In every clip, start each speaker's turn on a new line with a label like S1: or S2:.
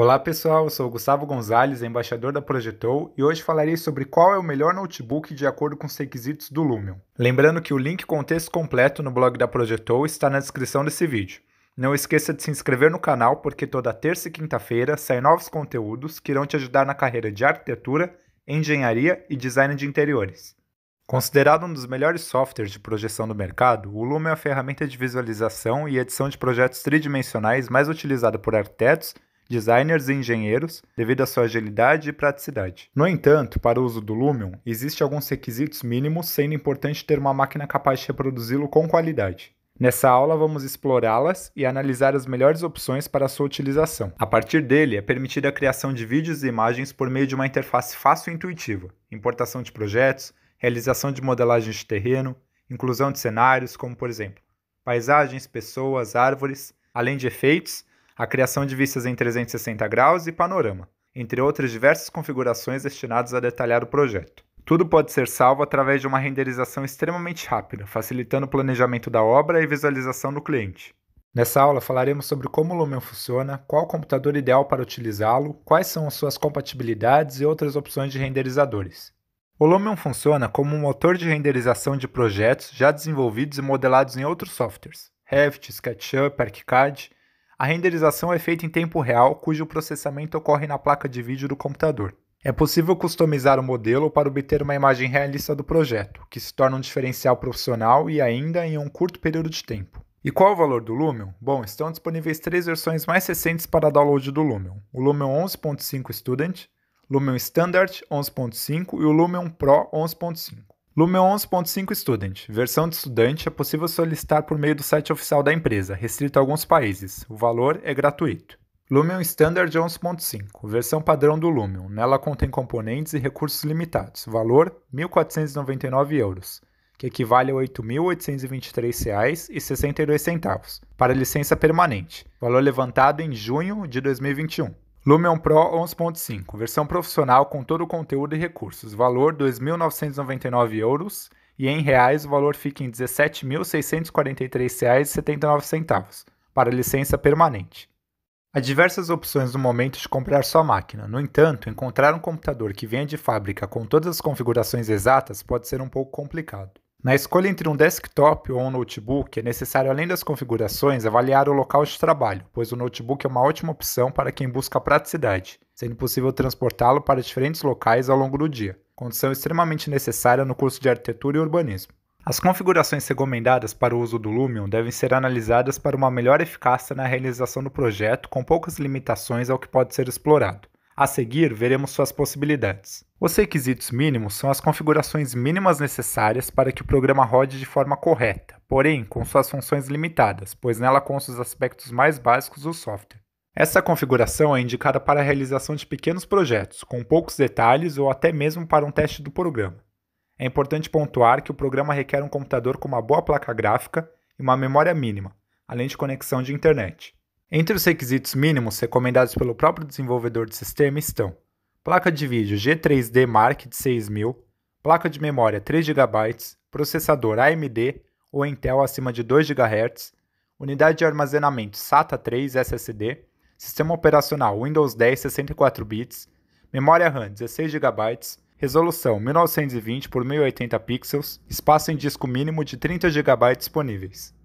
S1: Olá pessoal, eu sou o Gustavo Gonzalez, embaixador da Projetou, e hoje falarei sobre qual é o melhor notebook de acordo com os requisitos do Lumion. Lembrando que o link com o texto completo no blog da Projetou está na descrição desse vídeo. Não esqueça de se inscrever no canal, porque toda terça e quinta-feira saem novos conteúdos que irão te ajudar na carreira de arquitetura, engenharia e design de interiores. Considerado um dos melhores softwares de projeção do mercado, o Lumion é a ferramenta de visualização e edição de projetos tridimensionais mais utilizada por arquitetos designers e engenheiros devido à sua agilidade e praticidade. No entanto, para o uso do Lumion, existem alguns requisitos mínimos, sendo importante ter uma máquina capaz de reproduzi-lo com qualidade. Nessa aula, vamos explorá-las e analisar as melhores opções para sua utilização. A partir dele, é permitida a criação de vídeos e imagens por meio de uma interface fácil e intuitiva, importação de projetos, realização de modelagens de terreno, inclusão de cenários, como por exemplo, paisagens, pessoas, árvores, além de efeitos a criação de vistas em 360 graus e panorama, entre outras diversas configurações destinadas a detalhar o projeto. Tudo pode ser salvo através de uma renderização extremamente rápida, facilitando o planejamento da obra e visualização do cliente. Nessa aula falaremos sobre como o Lumen funciona, qual o computador ideal para utilizá-lo, quais são as suas compatibilidades e outras opções de renderizadores. O Lumion funciona como um motor de renderização de projetos já desenvolvidos e modelados em outros softwares, Revit, SketchUp, ArcCAD, a renderização é feita em tempo real, cujo processamento ocorre na placa de vídeo do computador. É possível customizar o modelo para obter uma imagem realista do projeto, que se torna um diferencial profissional e ainda em um curto período de tempo. E qual é o valor do Lumion? Bom, estão disponíveis três versões mais recentes para download do Lumion: o Lumion 11.5 Student, Lumion Standard 11.5 e o Lumion Pro 11.5. Lumen 11.5 Student. Versão de estudante é possível solicitar por meio do site oficial da empresa, restrito a alguns países. O valor é gratuito. Lumion Standard 11.5, versão padrão do Lumion. Nela contém componentes e recursos limitados. Valor: 1.499 euros, que equivale a R$ 8.823,62 para licença permanente. Valor levantado em junho de 2021. Lumion Pro 11.5, versão profissional com todo o conteúdo e recursos. Valor 2.999 euros e em reais o valor fica em R$ 17.643,79 para licença permanente. Há diversas opções no momento de comprar sua máquina. No entanto, encontrar um computador que venha de fábrica com todas as configurações exatas pode ser um pouco complicado. Na escolha entre um desktop ou um notebook, é necessário, além das configurações, avaliar o local de trabalho, pois o notebook é uma ótima opção para quem busca praticidade, sendo possível transportá-lo para diferentes locais ao longo do dia, condição extremamente necessária no curso de arquitetura e urbanismo. As configurações recomendadas para o uso do Lumion devem ser analisadas para uma melhor eficácia na realização do projeto, com poucas limitações ao que pode ser explorado. A seguir, veremos suas possibilidades. Os requisitos mínimos são as configurações mínimas necessárias para que o programa rode de forma correta, porém com suas funções limitadas, pois nela constam os aspectos mais básicos do software. Essa configuração é indicada para a realização de pequenos projetos, com poucos detalhes ou até mesmo para um teste do programa. É importante pontuar que o programa requer um computador com uma boa placa gráfica e uma memória mínima, além de conexão de internet. Entre os requisitos mínimos recomendados pelo próprio desenvolvedor de sistema estão placa de vídeo G3D Mark de 6000, placa de memória 3 GB, processador AMD ou Intel acima de 2 GHz, unidade de armazenamento SATA 3 SSD, sistema operacional Windows 10 64 bits, memória RAM 16 GB, resolução 1920 por 1080 pixels, espaço em disco mínimo de 30 GB disponíveis.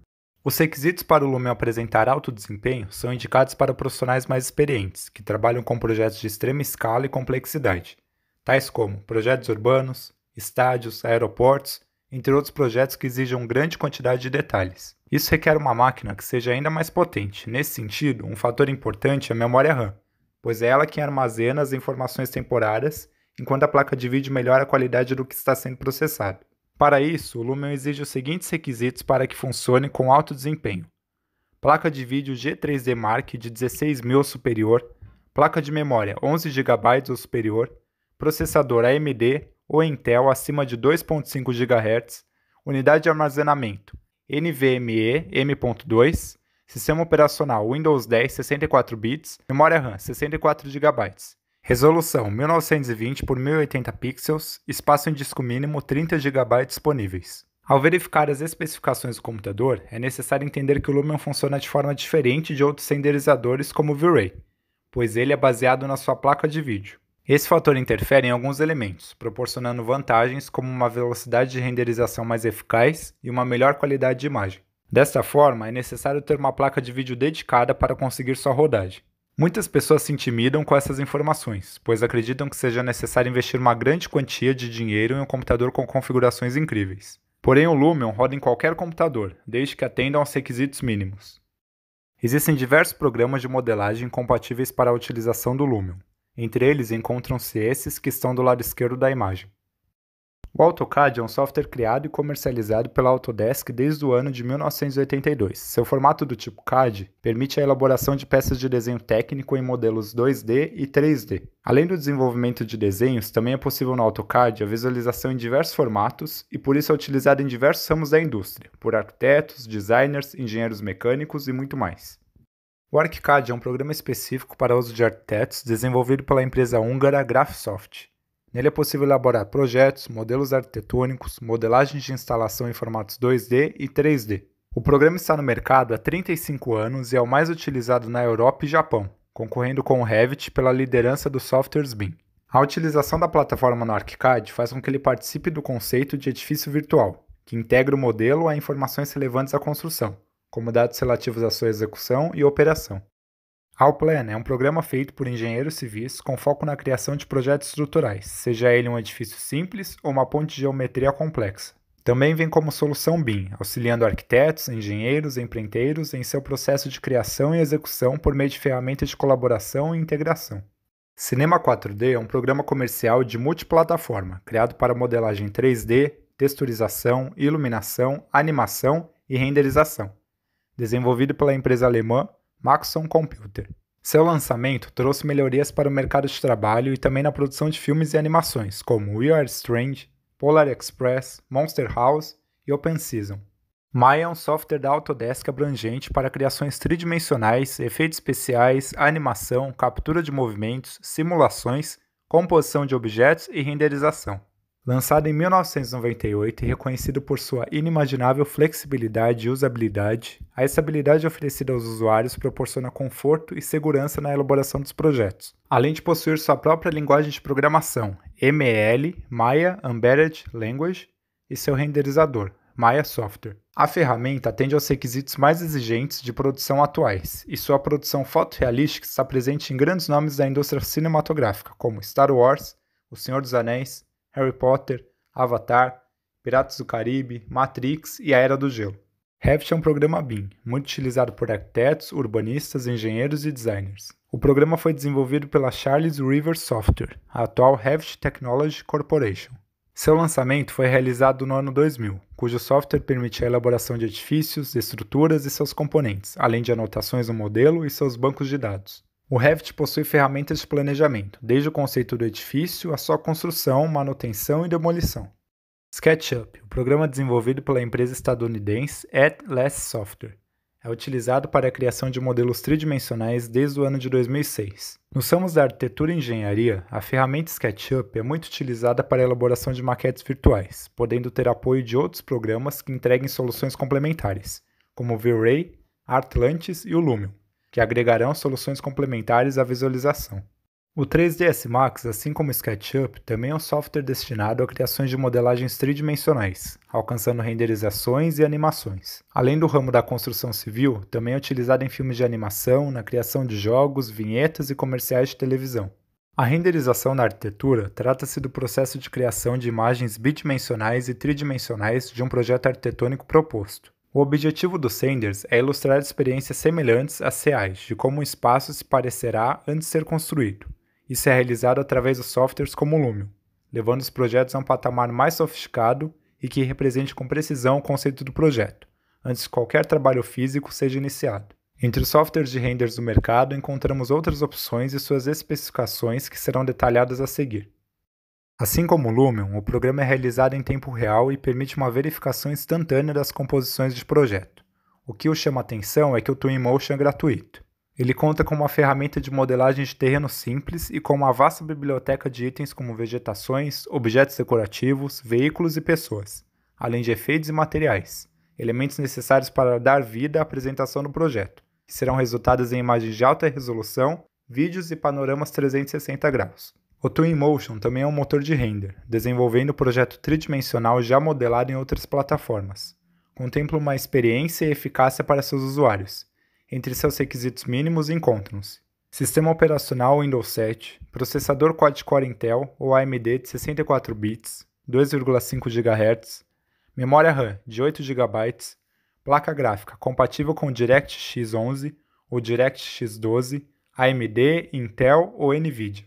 S1: Os requisitos para o Lumen apresentar alto desempenho são indicados para profissionais mais experientes, que trabalham com projetos de extrema escala e complexidade, tais como projetos urbanos, estádios, aeroportos, entre outros projetos que exijam grande quantidade de detalhes. Isso requer uma máquina que seja ainda mais potente. Nesse sentido, um fator importante é a memória RAM, pois é ela quem armazena as informações temporárias, enquanto a placa de vídeo melhora a qualidade do que está sendo processado. Para isso, o Lumen exige os seguintes requisitos para que funcione com alto desempenho: placa de vídeo G3D Mark de 16.000 ou superior, placa de memória 11 GB ou superior, processador AMD ou Intel acima de 2.5 GHz, unidade de armazenamento NVMe M.2, sistema operacional Windows 10 64 bits, memória RAM 64 GB. Resolução 1920 por 1080 pixels, espaço em disco mínimo 30 GB disponíveis. Ao verificar as especificações do computador, é necessário entender que o Lumion funciona de forma diferente de outros renderizadores como o V-Ray, pois ele é baseado na sua placa de vídeo. Esse fator interfere em alguns elementos, proporcionando vantagens como uma velocidade de renderização mais eficaz e uma melhor qualidade de imagem. Desta forma, é necessário ter uma placa de vídeo dedicada para conseguir sua rodagem. Muitas pessoas se intimidam com essas informações, pois acreditam que seja necessário investir uma grande quantia de dinheiro em um computador com configurações incríveis. Porém, o Lumion roda em qualquer computador, desde que atenda aos requisitos mínimos. Existem diversos programas de modelagem compatíveis para a utilização do Lumion. Entre eles encontram-se esses que estão do lado esquerdo da imagem. O AutoCAD é um software criado e comercializado pela Autodesk desde o ano de 1982. Seu formato do tipo CAD permite a elaboração de peças de desenho técnico em modelos 2D e 3D. Além do desenvolvimento de desenhos, também é possível no AutoCAD a visualização em diversos formatos e por isso é utilizado em diversos ramos da indústria, por arquitetos, designers, engenheiros mecânicos e muito mais. O ArcCAD é um programa específico para uso de arquitetos desenvolvido pela empresa húngara GraphSoft. Nele é possível elaborar projetos, modelos arquitetônicos, modelagens de instalação em formatos 2D e 3D. O programa está no mercado há 35 anos e é o mais utilizado na Europa e Japão, concorrendo com o Revit pela liderança do software BIM. A utilização da plataforma no ArchiCAD faz com que ele participe do conceito de edifício virtual, que integra o modelo a informações relevantes à construção, como dados relativos à sua execução e operação. Alplan é um programa feito por engenheiros civis com foco na criação de projetos estruturais, seja ele um edifício simples ou uma ponte de geometria complexa. Também vem como solução BIM, auxiliando arquitetos, engenheiros e empreiteiros em seu processo de criação e execução por meio de ferramentas de colaboração e integração. Cinema 4D é um programa comercial de multiplataforma, criado para modelagem 3D, texturização, iluminação, animação e renderização. Desenvolvido pela empresa alemã Maxon Computer. Seu lançamento trouxe melhorias para o mercado de trabalho e também na produção de filmes e animações, como We Are Strange, Polar Express, Monster House e Open Season. Maya é um software da Autodesk abrangente para criações tridimensionais, efeitos especiais, animação, captura de movimentos, simulações, composição de objetos e renderização. Lançado em 1998 e reconhecido por sua inimaginável flexibilidade e usabilidade, a estabilidade oferecida aos usuários proporciona conforto e segurança na elaboração dos projetos, além de possuir sua própria linguagem de programação, ML, Maya Embedded Language, e seu renderizador, Maya Software. A ferramenta atende aos requisitos mais exigentes de produção atuais, e sua produção fotorrealística está presente em grandes nomes da indústria cinematográfica, como Star Wars, O Senhor dos Anéis, Harry Potter, Avatar, Piratas do Caribe, Matrix e A Era do Gelo. Revit é um programa BIM, muito utilizado por arquitetos, urbanistas, engenheiros e designers. O programa foi desenvolvido pela Charles River Software, a atual Revit Technology Corporation. Seu lançamento foi realizado no ano 2000, cujo software permite a elaboração de edifícios, estruturas e seus componentes, além de anotações no modelo e seus bancos de dados. O Revit possui ferramentas de planejamento, desde o conceito do edifício a sua construção, manutenção e demolição. SketchUp, o programa desenvolvido pela empresa estadunidense Atlas Software, é utilizado para a criação de modelos tridimensionais desde o ano de 2006. No ramos da arquitetura e engenharia, a ferramenta SketchUp é muito utilizada para a elaboração de maquetes virtuais, podendo ter apoio de outros programas que entreguem soluções complementares, como o V-Ray, Artlantis e o Lumion que agregarão soluções complementares à visualização. O 3ds Max, assim como o SketchUp, também é um software destinado a criações de modelagens tridimensionais, alcançando renderizações e animações. Além do ramo da construção civil, também é utilizado em filmes de animação, na criação de jogos, vinhetas e comerciais de televisão. A renderização na arquitetura trata-se do processo de criação de imagens bidimensionais e tridimensionais de um projeto arquitetônico proposto. O objetivo do Sanders é ilustrar experiências semelhantes às reais de como um espaço se parecerá antes de ser construído. Isso é realizado através de softwares como o Lumion, levando os projetos a um patamar mais sofisticado e que represente com precisão o conceito do projeto, antes de qualquer trabalho físico seja iniciado. Entre os softwares de renders do mercado, encontramos outras opções e suas especificações que serão detalhadas a seguir. Assim como o Lumion, o programa é realizado em tempo real e permite uma verificação instantânea das composições de projeto. O que o chama atenção é que o Twinmotion é gratuito. Ele conta com uma ferramenta de modelagem de terreno simples e com uma vasta biblioteca de itens como vegetações, objetos decorativos, veículos e pessoas, além de efeitos e materiais, elementos necessários para dar vida à apresentação do projeto, que serão resultados em imagens de alta resolução, vídeos e panoramas 360 graus. O Twinmotion também é um motor de render, desenvolvendo o projeto tridimensional já modelado em outras plataformas. Contempla uma experiência e eficácia para seus usuários. Entre seus requisitos mínimos encontram-se sistema operacional Windows 7, processador quad-core Intel ou AMD de 64 bits, 2,5 GHz, memória RAM de 8 GB, placa gráfica compatível com DirectX 11 ou DirectX 12, AMD, Intel ou NVIDIA.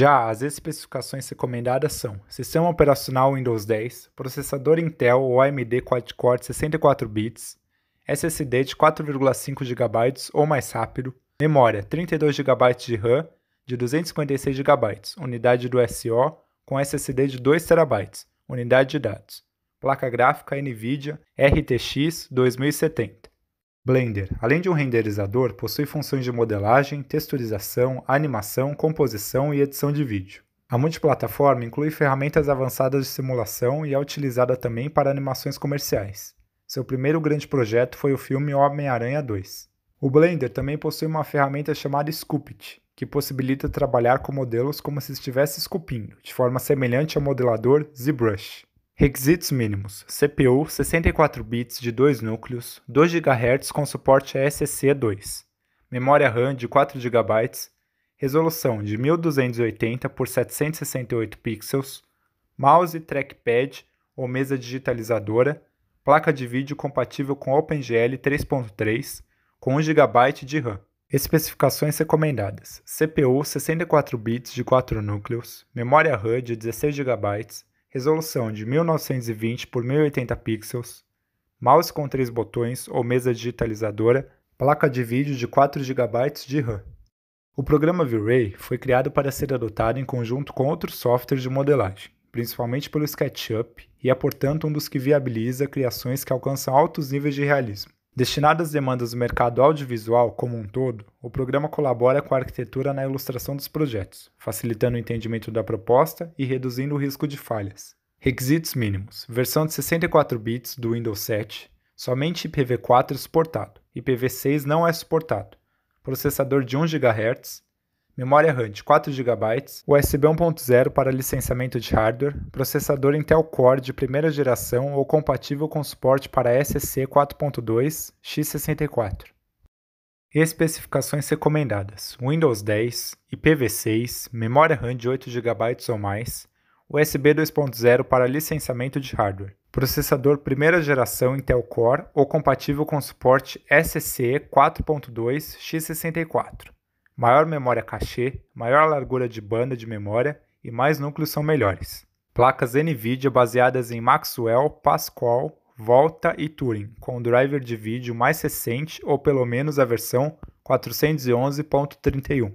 S1: Já as especificações recomendadas são sistema operacional Windows 10, processador Intel ou AMD quad-core 64 bits, SSD de 4,5 GB ou mais rápido, memória 32 GB de RAM de 256 GB, unidade do SO com SSD de 2 TB, unidade de dados, placa gráfica NVIDIA RTX 2070. Blender, além de um renderizador, possui funções de modelagem, texturização, animação, composição e edição de vídeo. A multiplataforma inclui ferramentas avançadas de simulação e é utilizada também para animações comerciais. Seu primeiro grande projeto foi o filme Homem-Aranha 2. O Blender também possui uma ferramenta chamada Sculpt, que possibilita trabalhar com modelos como se estivesse esculpindo, de forma semelhante ao modelador ZBrush. Requisitos mínimos: CPU 64 bits de 2 núcleos, 2 GHz com suporte a SC2, memória RAM de 4 GB, resolução de 1280 por 768 pixels, mouse, trackpad ou mesa digitalizadora, placa de vídeo compatível com OpenGL 3.3, com 1 GB de RAM. Especificações recomendadas: CPU 64 bits de 4 núcleos, memória RAM de 16 GB, resolução de 1920 por 1080 pixels, mouse com três botões ou mesa digitalizadora, placa de vídeo de 4 GB de RAM. O programa V-Ray foi criado para ser adotado em conjunto com outros softwares de modelagem, principalmente pelo SketchUp, e é portanto um dos que viabiliza criações que alcançam altos níveis de realismo. Destinado às demandas do mercado audiovisual como um todo, o programa colabora com a arquitetura na ilustração dos projetos, facilitando o entendimento da proposta e reduzindo o risco de falhas. Requisitos mínimos: versão de 64 bits do Windows 7, somente IPv4 suportado, IPv6 não é suportado, processador de 1 GHz, memória RAM de 4 GB, USB 1.0 para licenciamento de hardware, processador Intel Core de primeira geração ou compatível com suporte para SC 4.2 x64. Especificações recomendadas: Windows 10, IPv6, memória RAM de 8 GB ou mais, USB 2.0 para licenciamento de hardware, processador primeira geração Intel Core ou compatível com suporte SC 4.2 x64 maior memória cachê, maior largura de banda de memória e mais núcleos são melhores. Placas NVIDIA baseadas em Maxwell, Pascal, Volta e Turing, com o driver de vídeo mais recente ou pelo menos a versão 411.31.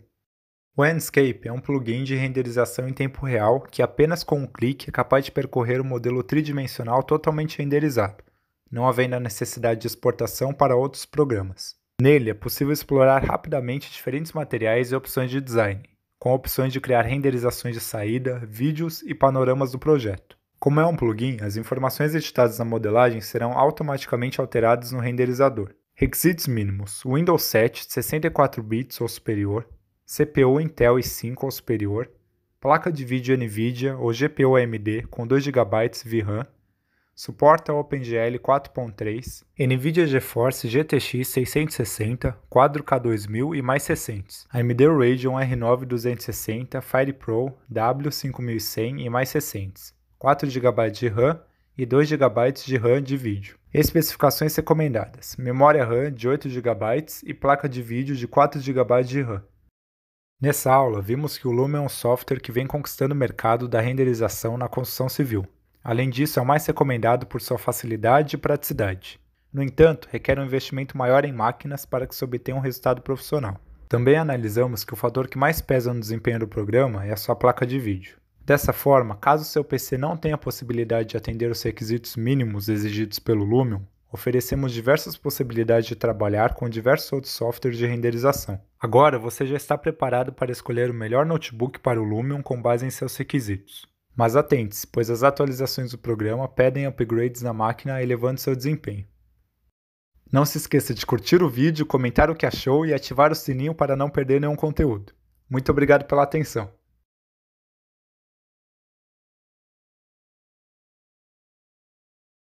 S1: O Enscape é um plugin de renderização em tempo real que apenas com um clique é capaz de percorrer um modelo tridimensional totalmente renderizado, não havendo a necessidade de exportação para outros programas. Nele é possível explorar rapidamente diferentes materiais e opções de design, com opções de criar renderizações de saída, vídeos e panoramas do projeto. Como é um plugin, as informações editadas na modelagem serão automaticamente alteradas no renderizador. Requisitos mínimos: Windows 7 64 bits ou superior, CPU Intel i5 ou superior, placa de vídeo NVIDIA ou GPU AMD com 2 GB de VRAM Suporta OpenGL 4.3, NVIDIA GeForce GTX 660, Quadro K2000 e mais recentes. AMD Radeon R9 260, Fire Pro, W5100 e mais recentes. 4 GB de RAM e 2 GB de RAM de vídeo. Especificações recomendadas: memória RAM de 8 GB e placa de vídeo de 4 GB de RAM. Nessa aula, vimos que o Lume é um software que vem conquistando o mercado da renderização na construção civil. Além disso, é o mais recomendado por sua facilidade e praticidade. No entanto, requer um investimento maior em máquinas para que se obtenha um resultado profissional. Também analisamos que o fator que mais pesa no desempenho do programa é a sua placa de vídeo. Dessa forma, caso seu PC não tenha a possibilidade de atender os requisitos mínimos exigidos pelo Lumion, oferecemos diversas possibilidades de trabalhar com diversos outros softwares de renderização. Agora você já está preparado para escolher o melhor notebook para o Lumion com base em seus requisitos. Mas atentes, pois as atualizações do programa pedem upgrades na máquina, elevando seu desempenho. Não se esqueça de curtir o vídeo, comentar o que achou e ativar o sininho para não perder nenhum conteúdo. Muito obrigado pela atenção!